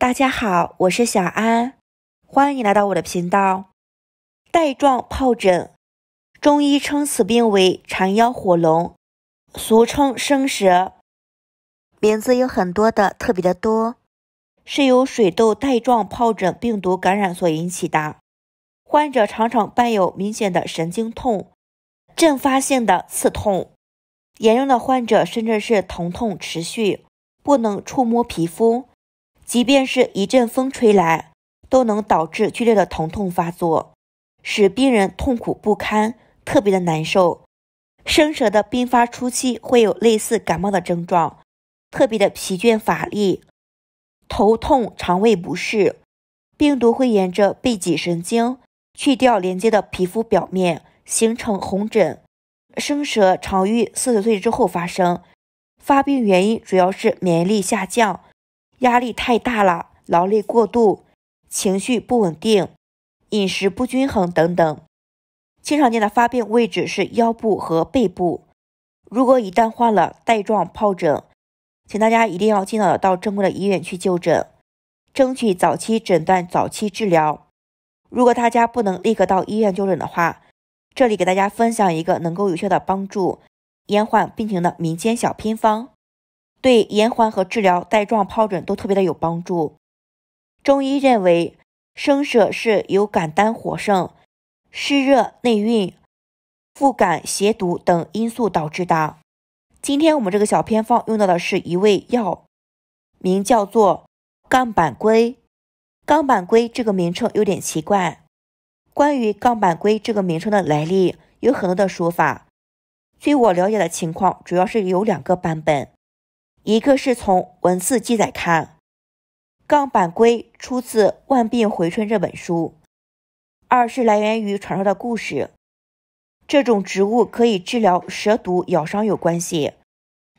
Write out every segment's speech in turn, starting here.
大家好，我是小安，欢迎你来到我的频道。带状疱疹，中医称此病为缠腰火龙，俗称生蛇，名字有很多的，特别的多，是由水痘带状疱疹病毒感染所引起的。患者常常伴有明显的神经痛、阵发性的刺痛，严重的患者甚至是疼痛持续，不能触摸皮肤。即便是一阵风吹来，都能导致剧烈的疼痛发作，使病人痛苦不堪，特别的难受。生蛇的病发初期会有类似感冒的症状，特别的疲倦乏力、头痛、肠胃不适。病毒会沿着背脊神经，去掉连接的皮肤表面，形成红疹。生蛇常于四十岁之后发生，发病原因主要是免疫力下降。压力太大了，劳累过度，情绪不稳定，饮食不均衡等等。经常见的发病位置是腰部和背部。如果一旦患了带状疱疹，请大家一定要尽早的到正规的医院去就诊，争取早期诊断、早期治疗。如果大家不能立刻到医院就诊的话，这里给大家分享一个能够有效的帮助延缓病情的民间小偏方。对延缓和治疗带状疱疹都特别的有帮助。中医认为，生舍是由肝胆火盛、湿热内蕴、腹感邪毒等因素导致的。今天我们这个小偏方用到的是一味药，名叫做钢板龟。钢板龟这个名称有点奇怪，关于钢板龟这个名称的来历有很多的说法。据我了解的情况，主要是有两个版本。一个是从文字记载看，《杠板龟》出自《万病回春》这本书；二是来源于传说的故事，这种植物可以治疗蛇毒咬伤有关系。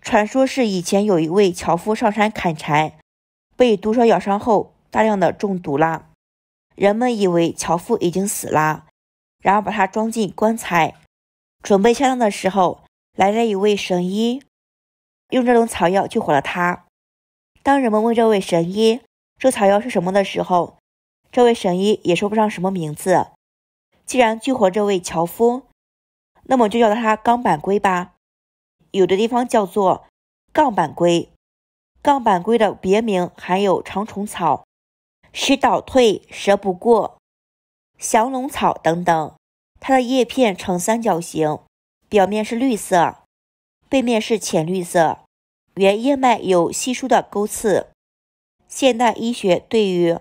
传说是以前有一位樵夫上山砍柴，被毒蛇咬伤后大量的中毒了，人们以为樵夫已经死了，然后把他装进棺材，准备下葬的时候，来了一位神医。用这种草药救活了他。当人们问这位神医这草药是什么的时候，这位神医也说不上什么名字。既然救活这位樵夫，那么就叫他钢板龟吧。有的地方叫做杠板龟。杠板龟的别名含有长虫草、石倒退、蛇不过、降龙草等等。它的叶片呈三角形，表面是绿色。背面是浅绿色，原叶脉有稀疏的沟刺。现代医学对于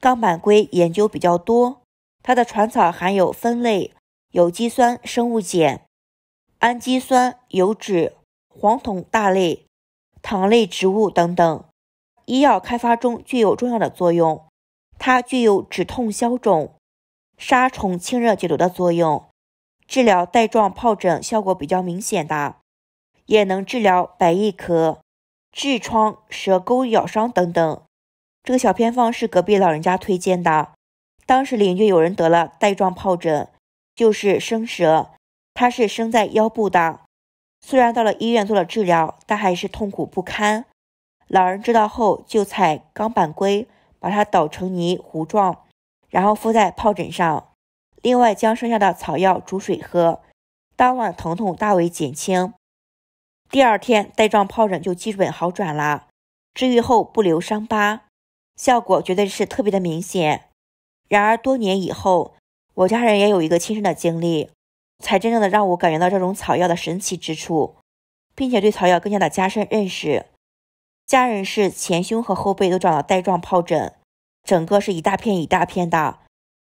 钢板龟研究比较多，它的船草含有酚类、有机酸、生物碱、氨基酸、油脂、黄酮大类、糖类植物等等，医药开发中具有重要的作用。它具有止痛消肿、杀虫清热解毒的作用，治疗带状疱疹效果比较明显的也能治疗白蚁咳、痔疮、蛇沟咬伤等等。这个小偏方是隔壁老人家推荐的。当时邻居有人得了带状疱疹，就是生蛇，它是生在腰部的。虽然到了医院做了治疗，但还是痛苦不堪。老人知道后，就采钢板龟，把它捣成泥糊状，然后敷在疱疹上。另外将剩下的草药煮水喝，当晚疼痛大为减轻。第二天，带状疱疹就基本好转了，治愈后不留伤疤，效果绝对是特别的明显。然而多年以后，我家人也有一个亲身的经历，才真正的让我感觉到这种草药的神奇之处，并且对草药更加的加深认识。家人是前胸和后背都长了带状疱疹，整个是一大片一大片的。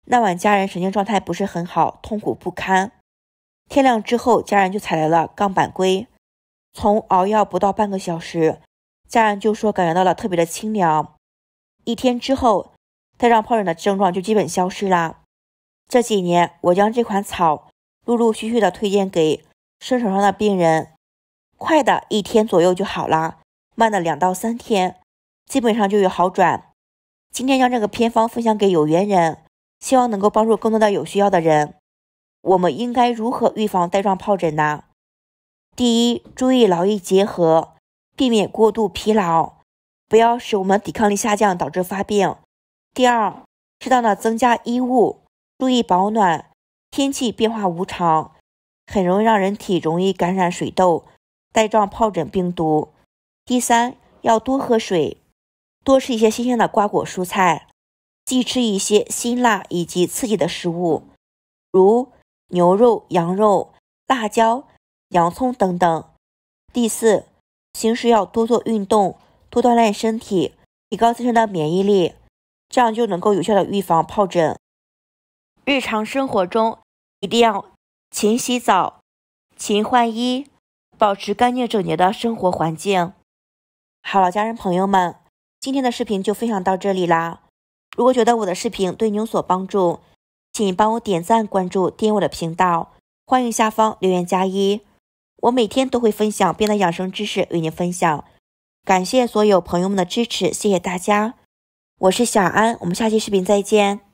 那晚家人神经状态不是很好，痛苦不堪。天亮之后，家人就采来了钢板龟。从熬药不到半个小时，家人就说感觉到了特别的清凉。一天之后，带状疱疹的症状就基本消失了。这几年，我将这款草陆陆续续的推荐给身手上的病人，快的一天左右就好了，慢的两到三天，基本上就有好转。今天将这个偏方分享给有缘人，希望能够帮助更多的有需要的人。我们应该如何预防带状疱疹呢？第一，注意劳逸结合，避免过度疲劳，不要使我们抵抗力下降导致发病。第二，适当的增加衣物，注意保暖。天气变化无常，很容易让人体容易感染水痘、带状疱疹病毒。第三，要多喝水，多吃一些新鲜的瓜果蔬菜，忌吃一些辛辣以及刺激的食物，如牛肉、羊肉、辣椒。洋葱等等。第四，平时要多做运动，多锻炼身体，提高自身的免疫力，这样就能够有效的预防疱疹。日常生活中一定要勤洗澡、勤换衣，保持干净整洁的生活环境。好了，家人朋友们，今天的视频就分享到这里啦。如果觉得我的视频对你有所帮助，请帮我点赞、关注、订阅我的频道，欢迎下方留言加一。我每天都会分享变康养生知识与您分享，感谢所有朋友们的支持，谢谢大家。我是小安，我们下期视频再见。